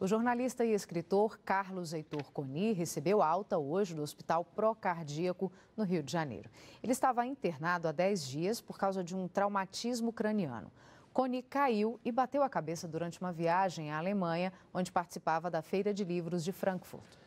O jornalista e escritor Carlos Heitor Coni recebeu alta hoje do Hospital Procardíaco, no Rio de Janeiro. Ele estava internado há 10 dias por causa de um traumatismo craniano. Coni caiu e bateu a cabeça durante uma viagem à Alemanha, onde participava da Feira de Livros de Frankfurt.